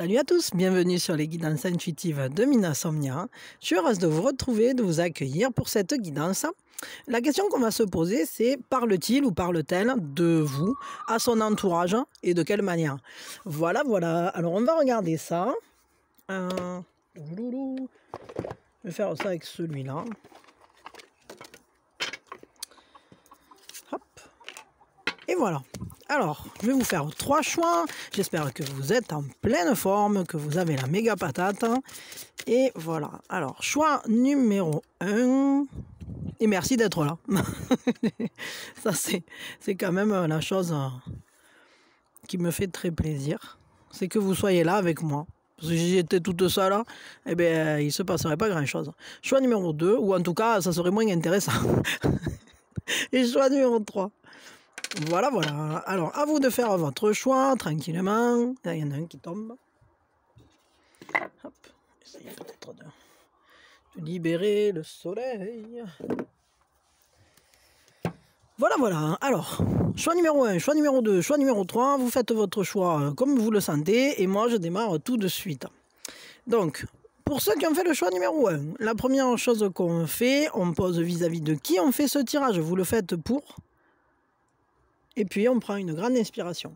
Salut à tous, bienvenue sur les guidances intuitives de Minasomnia. Je suis heureuse de vous retrouver, de vous accueillir pour cette guidance. La question qu'on va se poser, c'est parle-t-il ou parle-t-elle de vous à son entourage et de quelle manière Voilà, voilà. Alors on va regarder ça. Euh, je vais faire ça avec celui-là. Hop. Et voilà. Alors, je vais vous faire trois choix. J'espère que vous êtes en pleine forme, que vous avez la méga patate. Et voilà. Alors, choix numéro 1. Et merci d'être là. Ça, c'est quand même la chose euh, qui me fait très plaisir. C'est que vous soyez là avec moi. si j'étais toute seule, là, eh bien, euh, il se passerait pas grand-chose. Choix numéro 2, ou en tout cas, ça serait moins intéressant. Et choix numéro 3. Voilà, voilà. Alors, à vous de faire votre choix tranquillement. Il y en a un qui tombe. Hop, essayez peut-être de, libérer le soleil. Voilà, voilà. Alors, choix numéro 1, choix numéro 2, choix numéro 3. Vous faites votre choix euh, comme vous le sentez. Et moi, je démarre tout de suite. Donc, pour ceux qui ont fait le choix numéro 1, la première chose qu'on fait, on pose vis à -vis de qui on fait ce tirage. Vous le faites pour et puis on prend une grande inspiration.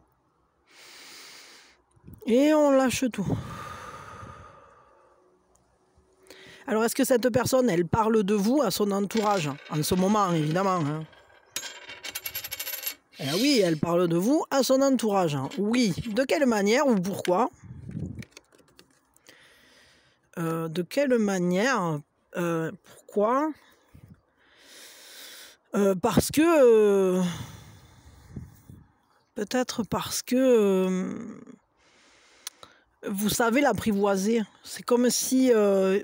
Et on lâche tout. Alors est-ce que cette personne, elle parle de vous à son entourage En ce moment, évidemment. Hein. Eh oui, elle parle de vous à son entourage. Oui. De quelle manière ou pourquoi euh, De quelle manière euh, Pourquoi euh, Parce que Peut-être parce que euh, vous savez l'apprivoiser. C'est comme si euh,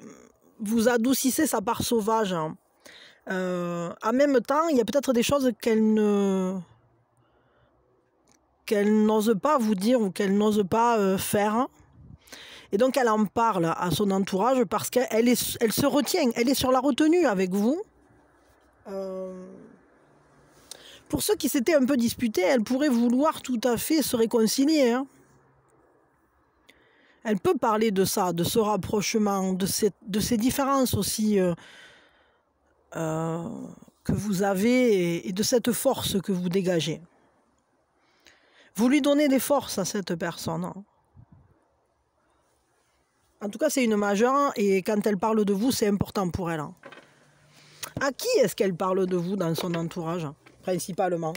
vous adoucissez sa part sauvage. Hein. Euh, en même temps, il y a peut-être des choses qu'elle ne qu'elle n'ose pas vous dire ou qu'elle n'ose pas faire. Et donc elle en parle à son entourage parce qu'elle elle se retient, elle est sur la retenue avec vous pour ceux qui s'étaient un peu disputés, elle pourrait vouloir tout à fait se réconcilier. Hein. Elle peut parler de ça, de ce rapprochement, de ces, différences aussi euh, euh, que vous avez et, de cette force que vous dégagez. Vous lui donnez des forces à cette personne. Hein. En tout cas, c'est une majeure hein, et quand elle parle de vous, c'est important pour elle. À qui est-ce qu'elle parle de vous dans son entourage principalement.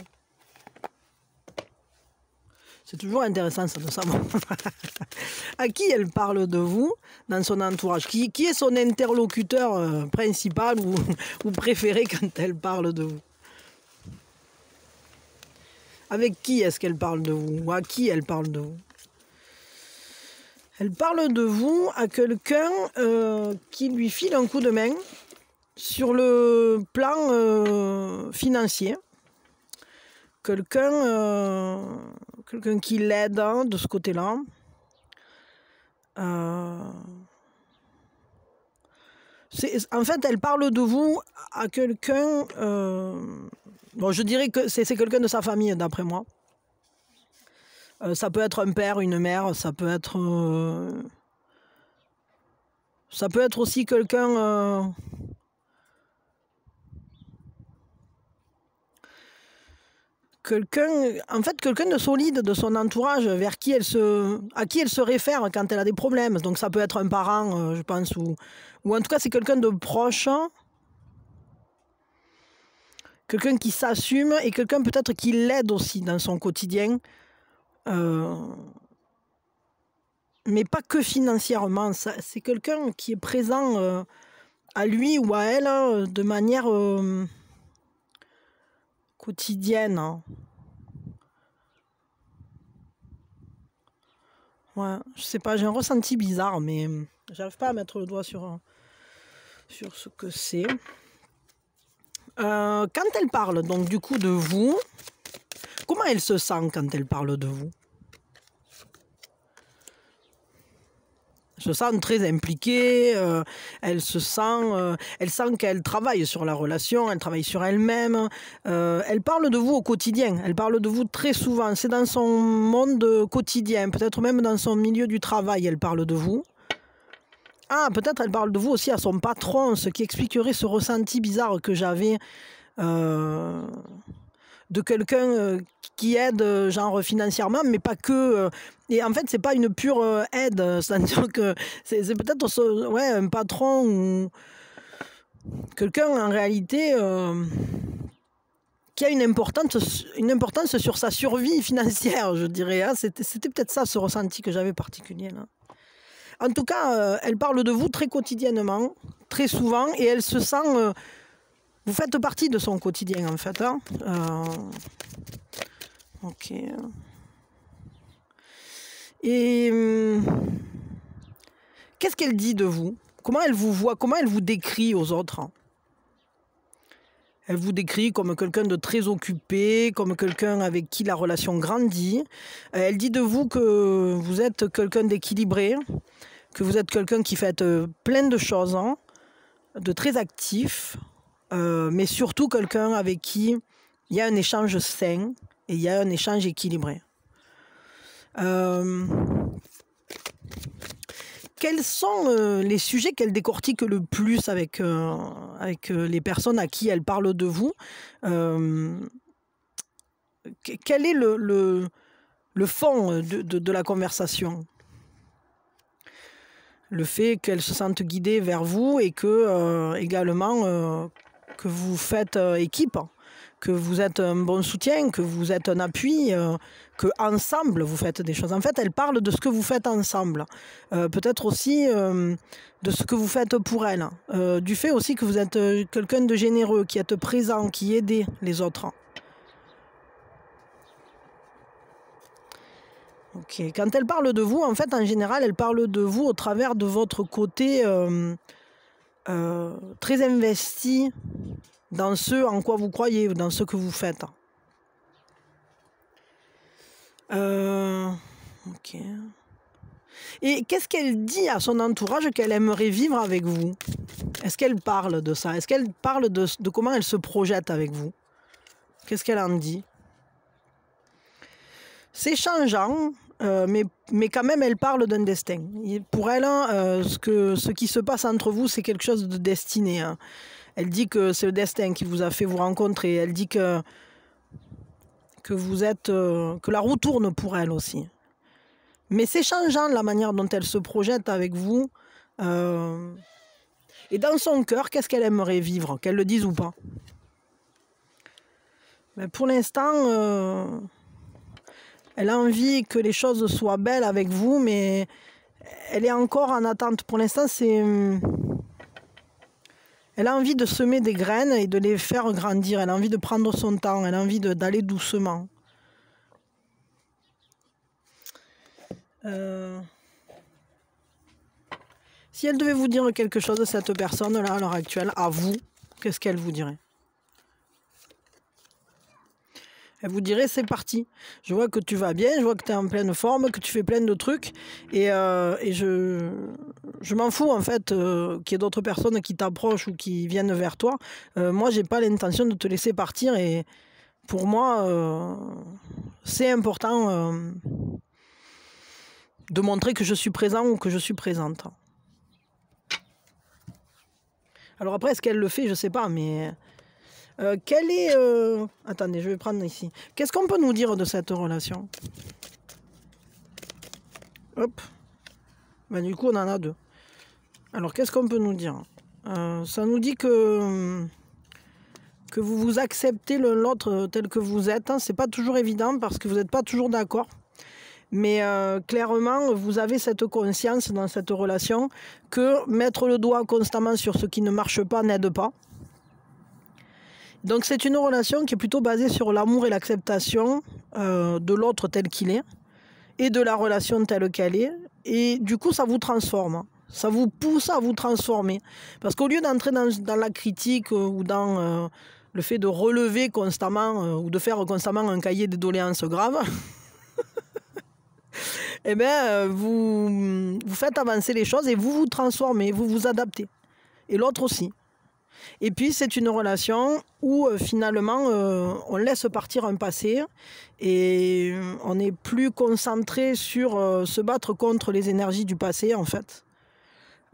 C'est toujours intéressant ça de savoir à qui elle parle de vous dans son entourage, qui, est son interlocuteur euh, principal ou, préféré quand elle parle de vous. Avec qui est-ce qu'elle parle de vous ou à qui elle parle de vous Elle parle de vous à quelqu'un euh, qui lui file un coup de main sur le plan euh, financier quelqu'un euh, quelqu'un qui l'aide hein, de ce côté-là. Euh, en fait, elle parle de vous à quelqu'un. Euh, je dirais que c'est quelqu'un de sa famille, d'après moi. ça peut être un père, une mère, ça peut être. Ça peut être aussi quelqu'un quelqu'un, en fait, quelqu'un de solide, de son entourage, vers qui elle se, à qui elle se réfère quand elle a des problèmes. Donc ça peut être un parent, euh, je pense, ou, ou en tout cas c'est quelqu'un de proche, quelqu'un qui s'assume et quelqu'un peut-être qui l'aide aussi dans son quotidien. Euh, mais pas que financièrement, c'est quelqu'un qui est présent euh, à lui ou à elle hein, de manière quotidienne. Hein. Ouais, je sais pas, j'ai un ressenti bizarre, mais hum, j'arrive pas à mettre le doigt sur, euh, sur ce que c'est. Euh, quand elle parle donc du coup de vous, comment elle se sent quand elle parle de vous se sent très impliquée, euh, elle se sent, euh, elle sent qu'elle travaille sur la relation, elle travaille sur elle-même, euh, elle parle de vous au quotidien, elle parle de vous très souvent, c'est dans son monde quotidien, peut-être même dans son milieu du travail, elle parle de vous. Ah, peut-être elle parle de vous aussi à son patron, ce qui expliquerait ce ressenti bizarre que j'avais de quelqu'un euh, qui aide, euh, genre financièrement, mais pas que. Euh, et en fait, c'est pas une pure aide. cest dire que c'est peut-être un patron ou quelqu'un en réalité qui a une importance, une importance sur sa survie financière, je dirais. Hein. C'était peut-être ça ce ressenti que j'avais particulier. Là. En tout cas, elle parle de vous très quotidiennement, très souvent, et elle se sent. Vous faites partie de son quotidien en fait. Hein. Euh, ok. Et hum, qu'est-ce qu'elle dit de vous Comment elle vous voit Comment elle vous décrit aux autres elle vous décrit comme quelqu'un de très occupé, comme quelqu'un avec qui la relation grandit. Euh, elle dit de vous que vous êtes quelqu'un d'équilibré, que vous êtes quelqu'un qui fait euh, plein de choses, hein, de très actif, euh, mais surtout quelqu'un avec qui il y a un échange sain et il y a un échange équilibré. Euh, quels sont euh, les sujets qu'elle décortique le plus avec, avec les personnes à qui elle parle de vous Quel est le, le, fond de, de, de, la conversation Le fait qu'elle se sente guidée vers vous et que également que vous faites euh, équipe, hein. que vous êtes un bon soutien, que vous êtes un appui, euh, que ensemble vous faites des choses. En fait, elle parle de ce que vous faites ensemble, euh, peut-être aussi de ce que vous faites pour elle, du fait aussi que vous êtes quelqu'un de généreux, qui êtes présent, qui aide les autres. Ok. Quand elle parle de vous, en fait, en général, elle parle de vous au travers de votre côté euh, très investi dans ce en quoi vous croyez, dans ce que vous faites. Euh, Et qu'est-ce qu'elle dit à son entourage qu'elle aimerait vivre avec vous Est-ce qu'elle parle de ça Est-ce qu'elle parle de, comment elle se projette avec vous Qu'est-ce qu'elle en dit C'est changeant, euh, mais, mais quand même, elle parle d'un destin. pour elle, hein, euh, ce, que, ce qui se passe entre vous, c'est quelque chose de destiné. Hein. Elle dit que c'est le destin qui vous a fait vous rencontrer. Elle dit que, que vous êtes euh, que la roue tourne pour elle aussi. Mais c'est changeant la manière dont elle se projette avec vous. et dans son cœur, qu'est-ce qu'elle aimerait vivre Qu'elle le dise ou pas ben, Pour l'instant, elle a envie que les choses soient belles avec vous, mais elle est encore en attente. Pour l'instant, c'est... Euh, elle a envie de semer des graines et de les faire grandir. Elle a envie de prendre son temps. Elle a envie d'aller doucement. Euh, si elle devait vous dire quelque chose, cette personne-là, à l'heure actuelle, à vous, qu'est-ce qu'elle vous dirait elle vous dirait c'est parti. Je vois que tu vas bien, je vois que tu es en pleine forme, que tu fais plein de trucs. Et, euh, et je, je m'en fous en fait euh, qu'il y ait d'autres personnes qui t'approchent ou qui viennent vers toi. Euh, moi, j'ai pas l'intention de te laisser partir. Et pour moi, euh, c'est important de montrer que je suis présent ou que je suis présente. Alors après, est-ce qu'elle le fait Je sais pas, mais euh, Quelle est. Euh, attendez, je vais prendre ici. Qu'est-ce qu'on peut nous dire de cette relation Hop. Ben, du coup, on en a deux. Alors, qu'est-ce qu'on peut nous dire euh, Ça nous dit que. Hum, que vous vous acceptez l'un l'autre tel que vous êtes. Ce hein. C'est pas toujours évident parce que vous n'êtes pas toujours d'accord. Mais clairement, vous avez cette conscience dans cette relation que mettre le doigt constamment sur ce qui ne marche pas n'aide pas. Donc c'est une relation qui est plutôt basée sur l'amour et l'acceptation euh, de l'autre tel qu'il est et de la relation telle qu'elle est. Et du coup, ça vous transforme. Ça vous pousse à vous transformer. Parce qu'au lieu d'entrer dans, la critique euh, ou dans euh, le fait de relever constamment ou de faire constamment un cahier de doléances graves, eh bien, vous, vous faites avancer les choses et vous vous transformez, vous vous adaptez. Et l'autre aussi. Et puis c'est une relation où euh, finalement euh, on laisse partir un passé et on est plus concentré sur euh, se battre contre les énergies du passé en fait.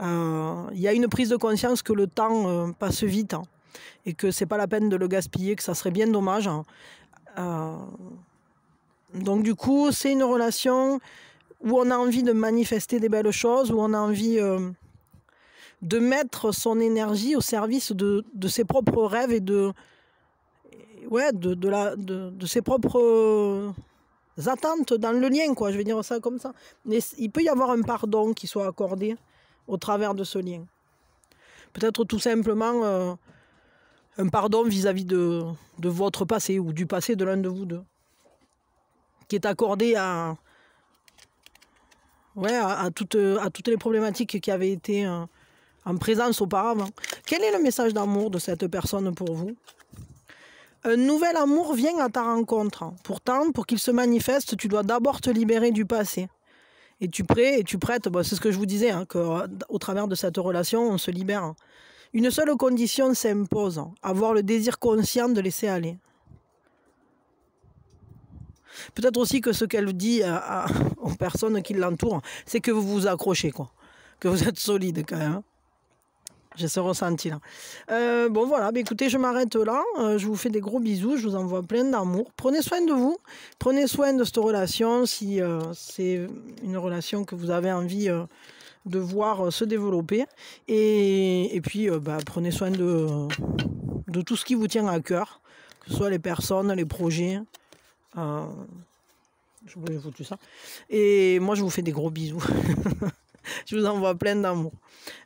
Il y a une prise de conscience que le temps passe vite et que c'est pas la peine de le gaspiller, que ça serait bien dommage. donc du coup c'est une relation où on a envie de manifester des belles choses, où on a envie de mettre son énergie au service de, ses propres rêves et de, ouais, de, de, ses propres attentes dans le lien, quoi. Je vais dire ça comme ça. Mais il peut y avoir un pardon qui soit accordé au travers de ce lien. Peut-être tout simplement euh, un pardon vis-à-vis de, de votre passé ou du passé de l'un de vous deux. Qui est accordé à, ouais, à, toutes, à toutes les problématiques qui avaient été euh, en présence auparavant. Quel est le message d'amour de cette personne pour vous un nouvel amour vient à ta rencontre. Pourtant, pour qu'il se manifeste, tu dois d'abord te libérer du passé. Et tu prêtes, et tu prêtes, bah, c'est ce que je vous disais, hein, qu'au euh, travers de cette relation, on se libère. Une seule condition s'impose, avoir le désir conscient de laisser aller. Peut-être aussi que ce qu'elle dit euh, aux personnes qui l'entourent, c'est que vous vous accrochez, quoi. Que vous êtes solide quand même. Hein. J'ai ce ressenti-là. Euh, bon, voilà. Bah, écoutez, je m'arrête là. Euh, je vous fais des gros bisous. Je vous envoie plein d'amour. Prenez soin de vous. Prenez soin de cette relation si euh, c'est une relation que vous avez envie de voir se développer. Et, puis, bah, prenez soin de, de tout ce qui vous tient à cœur, que ce soit les personnes, les projets. je vous foutu ça. Et moi, je vous fais des gros bisous. je vous envoie plein d'amour.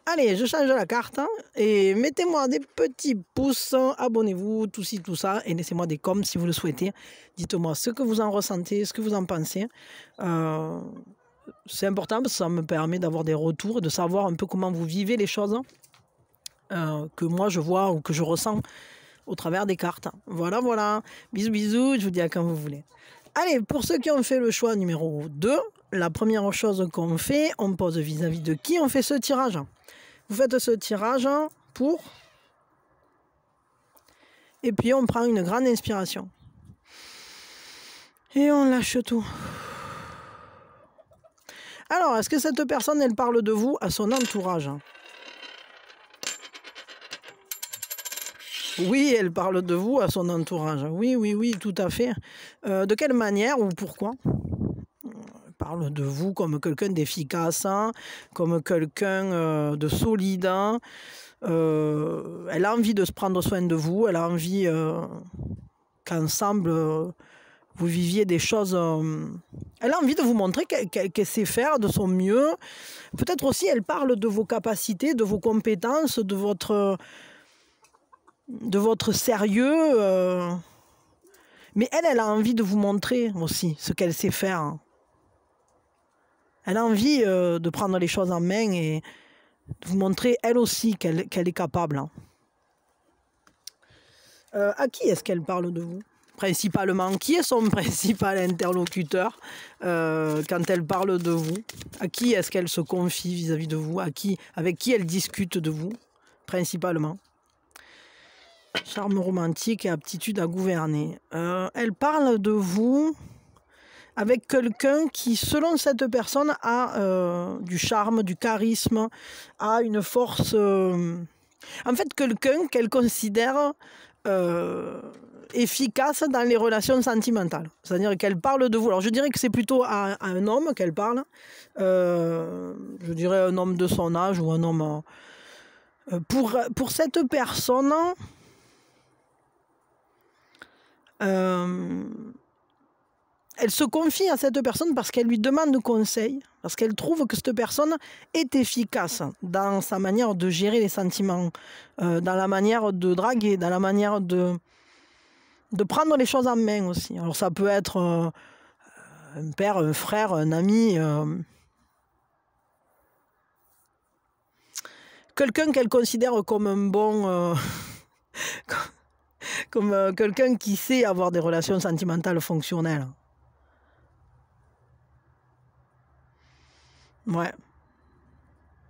Allez, je change la carte hein, et mettez-moi des petits pouces, hein. abonnez-vous, tout ci, tout ça, et laissez-moi des coms si vous le souhaitez. Dites-moi ce que vous en ressentez, ce que vous en pensez. Euh, c'est important parce que ça me permet d'avoir des retours et de savoir un peu comment vous vivez les choses euh, que moi je vois ou que je ressens au travers des cartes. Voilà, voilà. Bisous, bisous, je vous dis à quand vous voulez. Allez, pour ceux qui ont fait le choix numéro 2, la première chose qu'on fait, on pose vis-à-vis de qui on fait ce tirage. Vous faites ce tirage pour... Et puis on prend une grande inspiration. Et on lâche tout. Alors, est-ce que cette personne, elle parle de vous à son entourage Oui, elle parle de vous à son entourage. Oui, oui, oui, tout à fait. Euh, de quelle manière ou pourquoi parle de vous comme quelqu'un d'efficace, comme quelqu'un euh, de solide. Euh, elle a envie de se prendre soin de vous, elle a envie euh, qu'ensemble vous viviez des choses. elle a envie de vous montrer qu'elle sait faire de son mieux. Peut-être aussi elle parle de vos capacités, de vos compétences, de votre, de votre sérieux. Mais elle, elle a envie de vous montrer aussi ce qu'elle sait faire. Elle a envie euh, de prendre les choses en main et de vous montrer elle aussi qu'elle est capable. Hein. Euh, à qui est-ce qu'elle parle de vous Principalement, qui est son principal interlocuteur euh, quand elle parle de vous À qui est-ce qu'elle se confie vis-à-vis de vous à qui, Avec qui elle discute de vous Principalement. Charme romantique et aptitude à gouverner. elle parle de vous avec quelqu'un qui, selon cette personne, a euh, du charme, du charisme, a une force. Euh, en fait, quelqu'un qu'elle considère euh, efficace dans les relations sentimentales. C'est-à-dire qu'elle parle de vous. Alors je dirais que c'est plutôt à, un homme qu'elle parle. je dirais un homme de son âge ou un homme... pour, pour cette personne elle se confie à cette personne parce qu'elle lui demande conseil, parce qu'elle trouve que cette personne est efficace dans sa manière de gérer les sentiments, euh, dans la manière de draguer, dans la manière de, de prendre les choses en main aussi. Alors ça peut être euh, un père, un frère, un ami, euh, quelqu'un qu'elle considère comme un bon... comme quelqu'un qui sait avoir des relations sentimentales fonctionnelles. Ouais.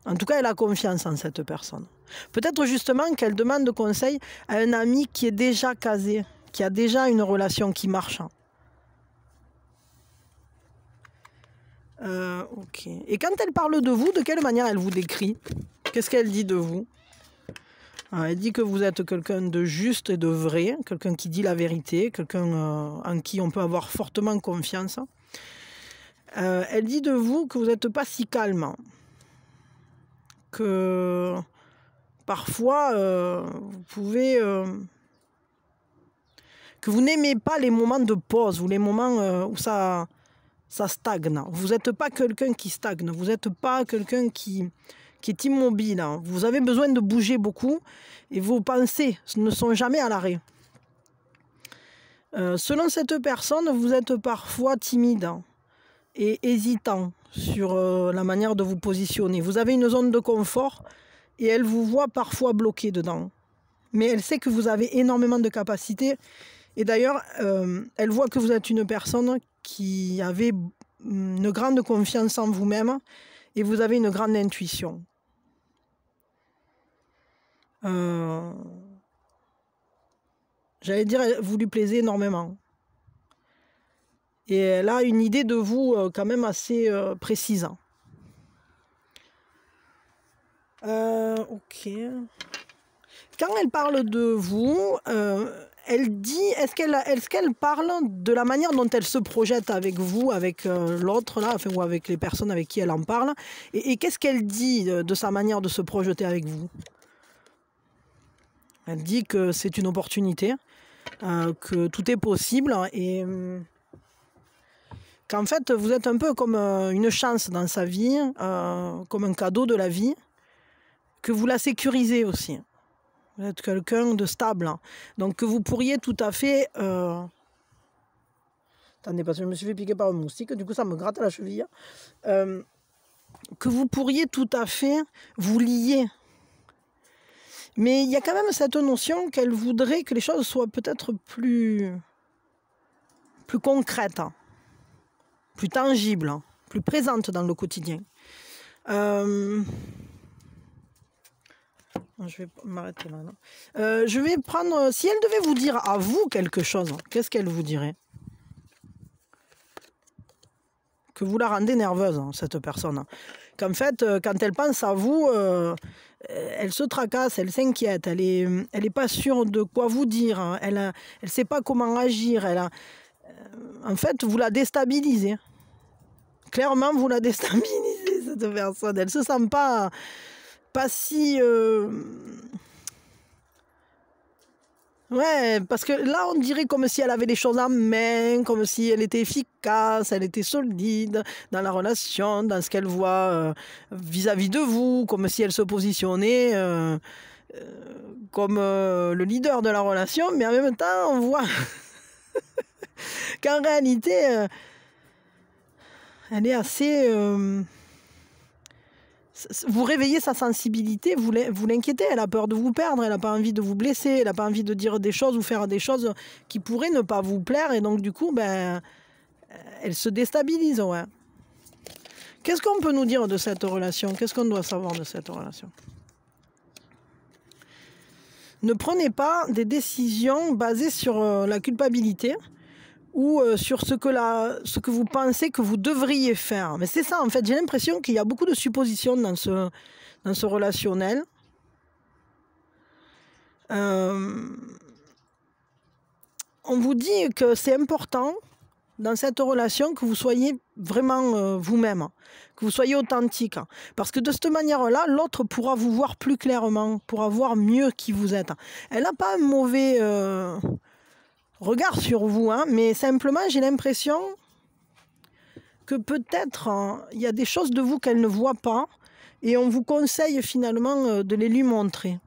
En tout cas, elle a confiance en cette personne. Peut-être justement qu'elle demande conseil à un ami qui est déjà casé, qui a déjà une relation qui marche. Euh, et quand elle parle de vous, de quelle manière elle vous décrit Qu'est-ce qu'elle dit de vous euh, Elle dit que vous êtes quelqu'un de juste et de vrai, quelqu'un qui dit la vérité, quelqu'un euh, en qui on peut avoir fortement confiance. Euh, elle dit de vous que vous n'êtes pas si calme, hein. que parfois euh, vous pouvez... Euh, que vous n'aimez pas les moments de pause ou les moments où ça, stagne. Vous n'êtes pas quelqu'un qui stagne, vous n'êtes pas quelqu'un qui, qui est immobile. Hein. Vous avez besoin de bouger beaucoup et vos pensées ne sont jamais à l'arrêt. selon cette personne, vous êtes parfois timide. Hein et hésitant sur euh, la manière de vous positionner. Vous avez une zone de confort et elle vous voit parfois bloqué dedans. Mais elle sait que vous avez énormément de capacités. Et d'ailleurs, euh, elle voit que vous êtes une personne qui avait mm, une grande confiance en vous-même et vous avez une grande intuition. Euh, j'allais dire, vous lui plaisez énormément. Et elle a une idée de vous euh, quand même assez euh, précise. Hein. Euh, ok. Quand elle parle de vous, elle dit, est-ce qu'elle est qu'elle parle de la manière dont elle se projette avec vous, avec l'autre, là, ou avec les personnes avec qui elle en parle Et, qu'est-ce qu'elle dit de, de, sa manière de se projeter avec vous Elle dit que c'est une opportunité, que tout est possible et hum, qu'en fait, vous êtes un peu comme euh, une chance dans sa vie, euh, comme un cadeau de la vie, que vous la sécurisez aussi. Vous êtes quelqu'un de stable. Hein. Donc, que vous pourriez tout à fait... Euh, attendez, parce que je me suis fait piquer par un moustique, du coup, ça me gratte la cheville. Que vous pourriez tout à fait vous lier mais il y a quand même cette notion qu'elle voudrait que les choses soient peut-être plus, plus concrètes. Hein plus tangible, hein, plus présente dans le quotidien. Euh, je vais m'arrêter là. Euh, je vais prendre. Si elle devait vous dire à vous quelque chose, qu'est-ce qu'elle vous dirait Que vous la rendez nerveuse, hein, cette personne. Qu'en fait, euh, quand elle pense à vous, elle se tracasse, elle s'inquiète, elle n'est elle est pas sûre de quoi vous dire, hein. elle ne sait pas comment agir, elle a. Euh, en fait, vous la déstabilisez. Clairement, vous la déstabilisez, cette personne. Elle se sent pas, pas si... Euh, ouais, parce que là, on dirait comme si elle avait les choses en main, comme si elle était efficace, elle était solide dans la relation, dans ce qu'elle voit euh, vis-à-vis de vous, comme si elle se positionnait comme le leader de la relation, mais en même temps, on voit... qu'en réalité, euh, elle est assez... Euh, vous réveillez sa sensibilité, vous l'inquiétez, elle a peur de vous perdre, elle n'a pas envie de vous blesser, elle n'a pas envie de dire des choses ou faire des choses qui pourraient ne pas vous plaire, et donc du coup, ben, euh, elle se déstabilise. Qu'est-ce qu'on peut nous dire de cette relation Qu'est-ce qu'on doit savoir de cette relation Ne prenez pas des décisions basées sur la culpabilité ou euh, sur ce que, la, ce que vous pensez que vous devriez faire. Mais c'est ça, en fait, j'ai l'impression qu'il y a beaucoup de suppositions dans ce, dans ce relationnel. Euh, on vous dit que c'est important dans cette relation que vous soyez vraiment euh, vous-même, que vous soyez authentique. Parce que de cette manière-là, l'autre pourra vous voir plus clairement, pourra voir mieux qui vous êtes. Elle n'a pas un mauvais regard sur vous, hein, mais simplement j'ai l'impression que peut-être hein, il y a des choses de vous qu'elle ne voit pas et on vous conseille finalement euh, de les lui montrer.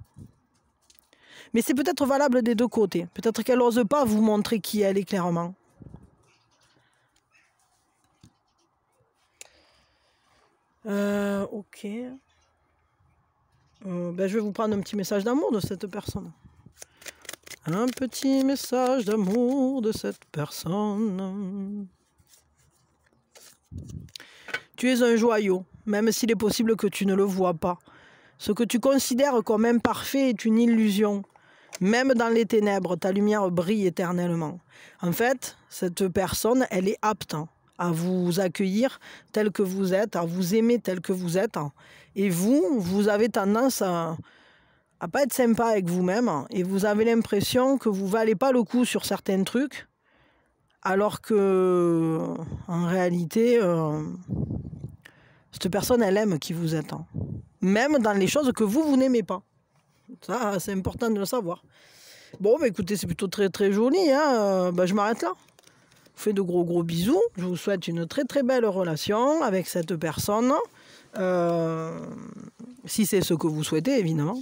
Mais c'est peut-être valable des deux côtés. Peut-être qu'elle n'ose pas vous montrer qui elle est clairement. Euh, ok. Euh, ben je vais vous prendre un petit message d'amour de cette personne un petit message d'amour de cette personne. Tu es un joyau, même s'il est possible que tu ne le vois pas. Ce que tu considères comme imparfait est une illusion. Même dans les ténèbres, ta lumière brille éternellement. En fait, cette personne, elle est apte à vous accueillir tel que vous êtes, à vous aimer tel que vous êtes. Et vous, vous avez tendance à, à pas être sympa avec vous-même hein, et vous avez l'impression que vous valez pas le coup sur certains trucs alors que en réalité euh, cette personne elle aime qui vous attend hein. même dans les choses que vous vous n'aimez pas ça c'est important de le savoir bon écoutez c'est plutôt très très joli hein euh, bah, je m'arrête là vous fais de gros gros bisous je vous souhaite une très très belle relation avec cette personne euh, si c'est ce que vous souhaitez évidemment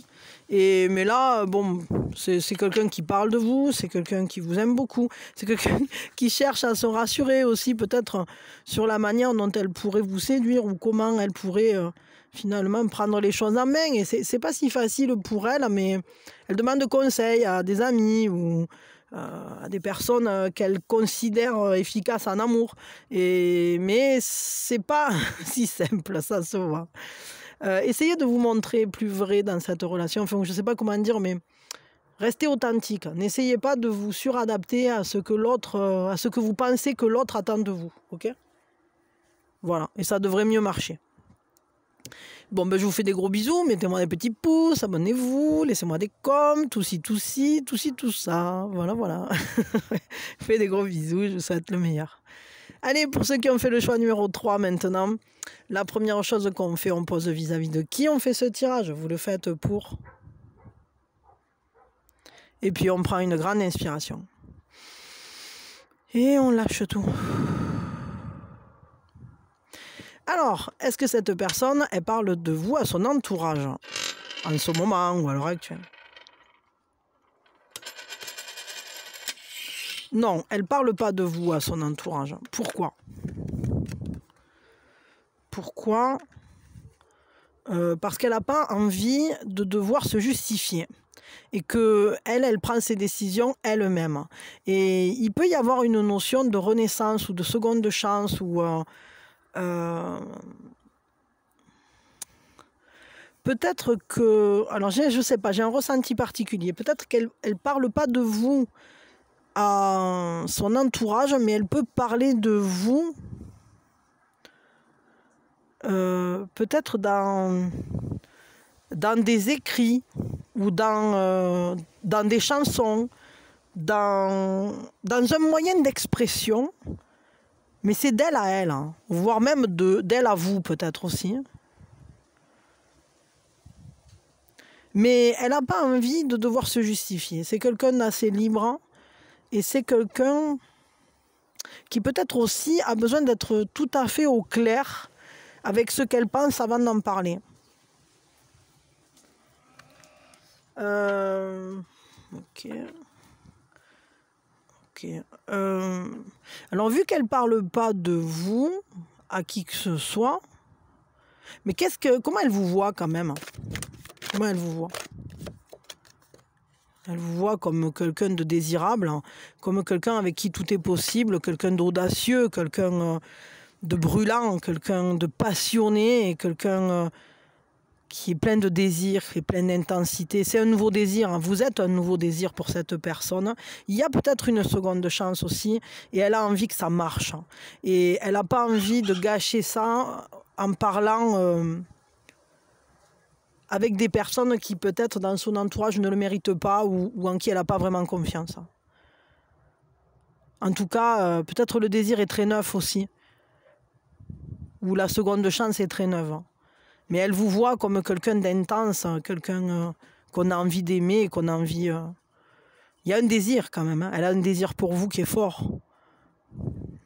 et, mais là, bon, c'est quelqu'un qui parle de vous, c'est quelqu'un qui vous aime beaucoup, c'est quelqu'un qui cherche à se rassurer aussi peut-être sur la manière dont elle pourrait vous séduire ou comment elle pourrait euh, finalement prendre les choses en main. Et c'est pas si facile pour elle, mais elle demande conseil à des amis ou euh, à des personnes euh, qu'elle considère efficaces en amour. Et, mais c'est pas si simple, ça se voit. Euh, essayez de vous montrer plus vrai dans cette relation. Enfin, je ne sais pas comment dire, mais restez authentique. N'essayez pas de vous suradapter à ce que l'autre, euh, à ce que vous pensez que l'autre attend de vous. Ok Voilà. Et ça devrait mieux marcher. Bon, ben, je vous fais des gros bisous. Mettez-moi des petits pouces, abonnez-vous, laissez-moi des coms, tout si, tout si, tout si, tout ça. Voilà, voilà. Fais des gros bisous. Je vous souhaite le meilleur. Allez, pour ceux qui ont fait le choix numéro 3 maintenant, la première chose qu'on fait, on pose vis-à-vis de qui on fait ce tirage. Vous le faites pour. Et puis on prend une grande inspiration. Et on lâche tout. Alors, est-ce que cette personne, elle parle de vous à son entourage en ce moment ou à l'heure actuelle Non, elle parle pas de vous à son entourage. Pourquoi Pourquoi euh, Parce qu'elle n'a pas envie de devoir se justifier et que elle, elle prend ses décisions elle-même. Et il peut y avoir une notion de renaissance ou de seconde chance ou euh, euh, peut-être que alors je ne sais pas, j'ai un ressenti particulier. Peut-être qu'elle ne parle pas de vous à son entourage, mais elle peut parler de vous euh, peut-être dans, dans des écrits ou dans, euh, dans des chansons, dans, dans un moyen d'expression, mais c'est d'elle à elle, hein. voire même d'elle à vous peut-être aussi. Hein. Mais elle n'a pas envie de devoir se justifier. C'est quelqu'un d'assez libre hein. Et c'est quelqu'un qui peut-être aussi a besoin d'être tout à fait au clair avec ce qu'elle pense avant d'en parler. Euh, ok. Euh, alors, vu qu'elle ne parle pas de vous à qui que ce soit, mais qu'est-ce que, comment elle vous voit quand même Comment elle vous voit elle vous voit comme quelqu'un de désirable, hein. comme quelqu'un avec qui tout est possible, quelqu'un d'audacieux, quelqu'un euh, de brûlant, quelqu'un de passionné, quelqu'un euh, qui est plein de désir et plein d'intensité. C'est un nouveau désir. Hein. Vous êtes un nouveau désir pour cette personne. Il y a peut-être une seconde chance aussi et elle a envie que ça marche. Hein. Et elle n'a pas envie de gâcher ça en parlant... Euh, avec des personnes qui peut-être dans son entourage ne le méritent pas ou, en qui elle n'a pas vraiment confiance. En tout cas, euh, peut-être le désir est très neuf aussi, ou la seconde chance est très neuve. Mais elle vous voit comme quelqu'un d'intense, quelqu'un euh, qu'on a envie d'aimer, qu'on a envie... Euh. Il y a un désir quand même, hein. elle a un désir pour vous qui est fort.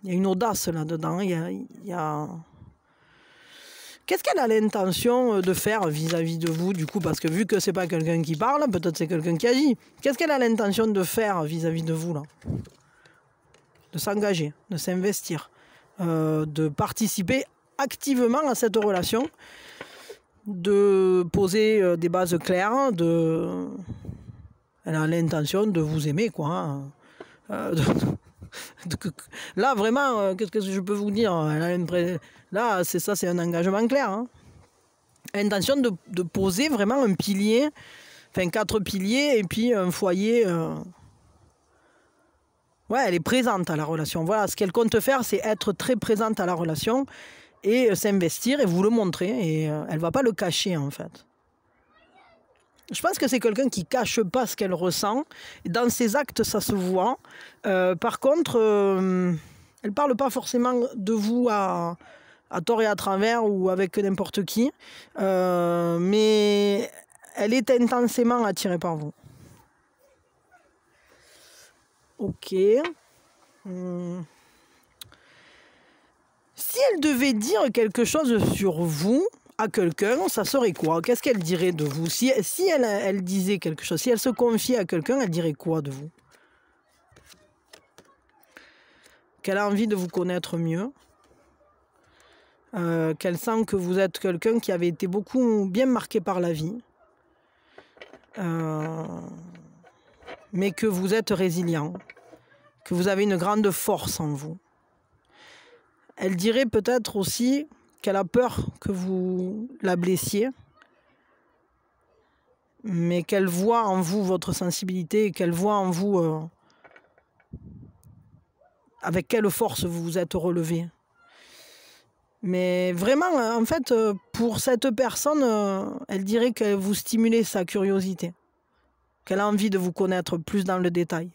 Il y a une audace là-dedans, Il y a... Qu'est-ce qu'elle a l'intention euh, de faire vis-à-vis de vous, du coup Parce que vu que c'est pas quelqu'un qui parle, peut-être c'est quelqu'un qui agit. Qu'est-ce qu'elle a l'intention de faire vis-à-vis de vous, là De s'engager, de s'investir, euh, de participer activement à cette relation, de poser euh, des bases claires, de... Elle a l'intention de vous aimer, quoi. Hein. là, vraiment, euh, qu'est-ce que je peux vous dire euh, Là, c'est ça, c'est un engagement clair. Hein. Intention de, de, poser vraiment un pilier, enfin quatre piliers, et puis un foyer. Euh, ouais, elle est présente à la relation. Voilà, ce qu'elle compte faire, c'est être très présente à la relation et s'investir et vous le montrer. Et elle va pas le cacher, en fait. Je pense que c'est quelqu'un qui cache pas ce qu'elle ressent. Dans ses actes, ça se voit. Euh, par contre, elle euh, elle parle pas forcément de vous à, à tort et à travers ou avec n'importe qui. Euh, mais elle est intensément attirée par vous. Ok. Hmm. Si elle devait dire quelque chose sur vous, à quelqu'un, ça serait quoi Qu'est-ce qu'elle dirait de vous Si, si elle, elle disait quelque chose, si elle se confiait à quelqu'un, elle dirait quoi de vous Qu'elle a envie de vous connaître mieux euh, qu'elle sent que vous êtes quelqu'un qui avait été beaucoup bien marqué par la vie, euh, mais que vous êtes résilient, que vous avez une grande force en vous. Elle dirait peut-être aussi qu'elle a peur que vous la blessiez, mais qu'elle voit en vous votre sensibilité qu'elle voit en vous euh, avec quelle force vous vous êtes relevé. Mais vraiment, en fait, euh, pour cette personne, euh, elle dirait que vous stimulez sa curiosité, qu'elle a envie de vous connaître plus dans le détail,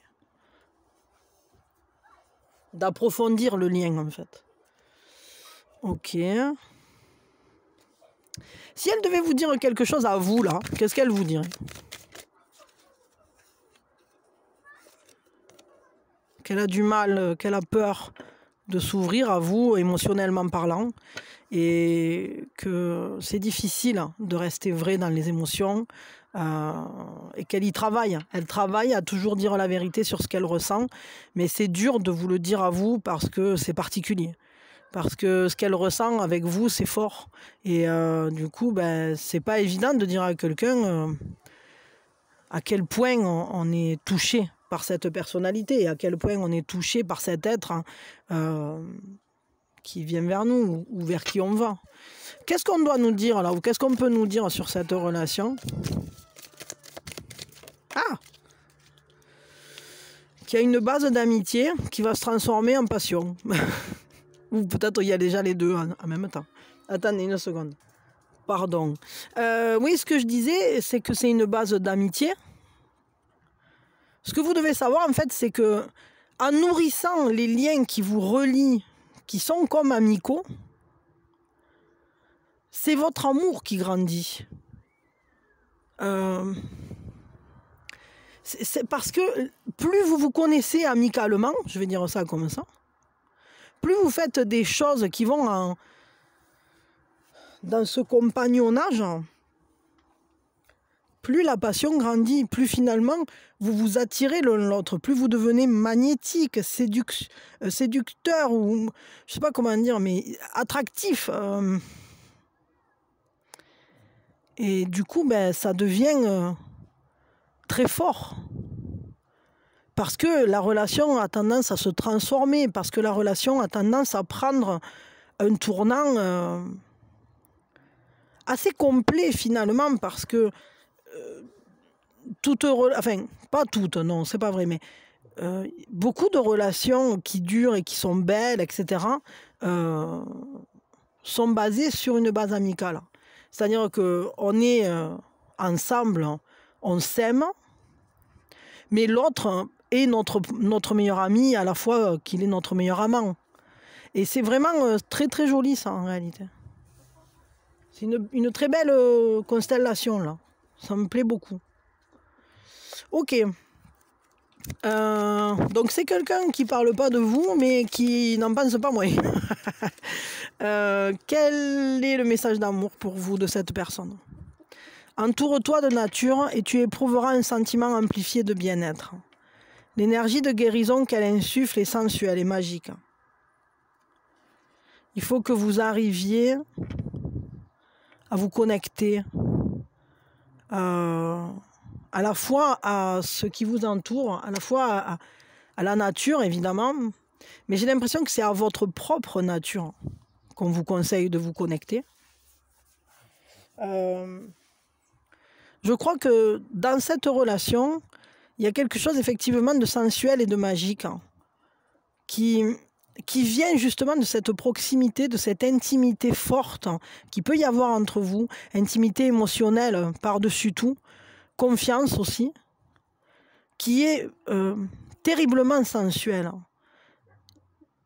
d'approfondir le lien en fait. Ok. Si elle devait vous dire quelque chose à vous, là, qu'est-ce qu'elle vous dirait Qu'elle a du mal, euh, qu'elle a peur de s'ouvrir à vous, émotionnellement parlant, et que c'est difficile hein, de rester vrai dans les émotions, euh, et qu'elle y travaille. Elle travaille à toujours dire la vérité sur ce qu'elle ressent, mais c'est dur de vous le dire à vous parce que c'est particulier parce que ce qu'elle ressent avec vous, c'est fort. Et euh, du coup, ben, c'est pas évident de dire à quelqu'un euh, à quel point on, est touché par cette personnalité et à quel point on est touché par cet être hein, euh, qui vient vers nous ou, vers qui on va. Qu'est-ce qu'on doit nous dire là ou qu'est-ce qu'on peut nous dire sur cette relation Ah Qu'il y a une base d'amitié qui va se transformer en passion. Ou peut-être il y a déjà les deux en même temps. Attendez une seconde. Pardon. Euh, oui, ce que je disais, c'est que c'est une base d'amitié. Ce que vous devez savoir, en fait, c'est que en nourrissant les liens qui vous relient, qui sont comme amicaux, c'est votre amour qui grandit. Euh, c'est parce que plus vous vous connaissez amicalement, je vais dire ça comme ça, plus vous faites des choses qui vont dans ce compagnonnage, plus la passion grandit, plus finalement vous vous attirez l'un l'autre, plus vous devenez magnétique, euh, séducteur ou je sais pas comment dire, mais attractif. Euh. et du coup, ben, ça devient euh, très fort parce que la relation a tendance à se transformer, parce que la relation a tendance à prendre un tournant euh, assez complet finalement, parce que euh, toutes... enfin pas toutes, non, c'est pas vrai, mais euh, beaucoup de relations qui durent et qui sont belles, etc., sont basées sur une base amicale. C'est-à-dire que on est ensemble, on s'aime, mais l'autre notre, meilleur ami, à la fois euh, qu'il est notre meilleur amant. Et c'est vraiment euh, très très joli ça en réalité. C'est une, très belle euh, constellation là. Ça me plaît beaucoup. Ok. donc c'est quelqu'un qui parle pas de vous, mais qui n'en pense pas moins. quel est le message d'amour pour vous de cette personne Entoure-toi de nature et tu éprouveras un sentiment amplifié de bien-être. L'énergie de guérison qu'elle insuffle est sensuelle et magique. Il faut que vous arriviez à vous connecter euh, à la fois à ce qui vous entoure, à la fois à, la nature, évidemment, mais j'ai l'impression que c'est à votre propre nature qu'on vous conseille de vous connecter. Euh, je crois que dans cette relation, il y a quelque chose effectivement de sensuel et de magique hein, qui, qui vient justement de cette proximité, de cette intimité forte hein, qui peut y avoir entre vous, intimité émotionnelle euh, par-dessus tout, confiance aussi, qui est euh, terriblement sensuelle.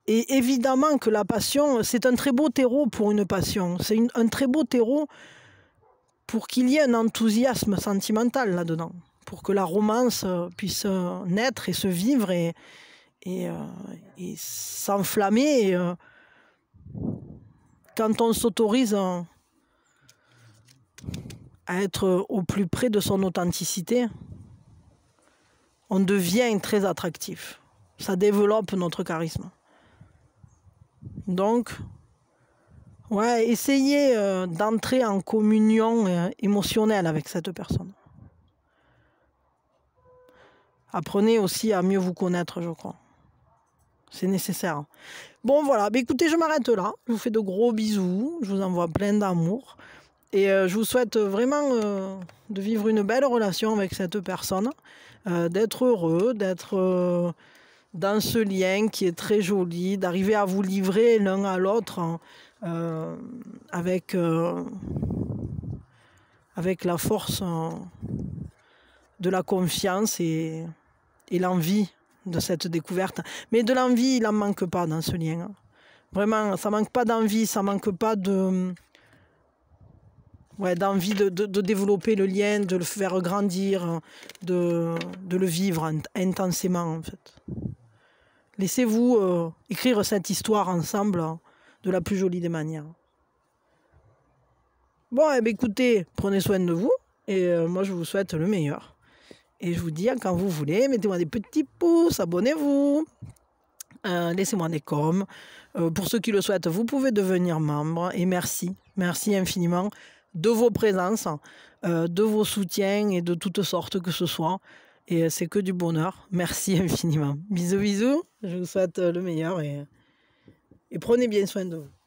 Et évidemment que la passion, euh, c'est un très beau terreau pour une passion, c'est un très beau terreau pour qu'il y ait un enthousiasme sentimental là-dedans pour que la romance euh, puisse euh, naître et se vivre et, euh, s'enflammer. quand on s'autorise à, être au plus près de son authenticité, on devient très attractif. Ça développe notre charisme. Donc, ouais, essayez d'entrer en communion émotionnelle avec cette personne. Apprenez aussi à mieux vous connaître, je crois. C'est nécessaire. Bon, voilà. Mais écoutez, je m'arrête là. Je vous fais de gros bisous. Je vous envoie plein d'amour. Et euh, je vous souhaite vraiment euh, de vivre une belle relation avec cette personne, euh, d'être heureux, d'être dans ce lien qui est très joli, d'arriver à vous livrer l'un à l'autre hein, avec, avec la force. Hein, de la confiance et, l'envie de cette découverte. Mais de l'envie, il n'en manque pas dans ce lien. Vraiment, ça manque pas d'envie, ça manque pas de... d'envie de, développer le lien, de le faire grandir, de, le vivre intensément en fait. Laissez-vous euh, écrire cette histoire ensemble de la plus jolie des manières. Bon, eh ben, écoutez, prenez soin de vous et euh, moi je vous souhaite le meilleur. Et je vous dis, quand vous voulez, mettez-moi des petits pouces, abonnez-vous. Euh, laissez-moi des coms. Euh, pour ceux qui le souhaitent, vous pouvez devenir membre. Et merci, merci infiniment de vos présences, euh, de vos soutiens et de toutes sortes que ce soit. Et c'est que du bonheur. Merci infiniment. Bisous, bisous. Je vous souhaite le meilleur et prenez bien soin de vous.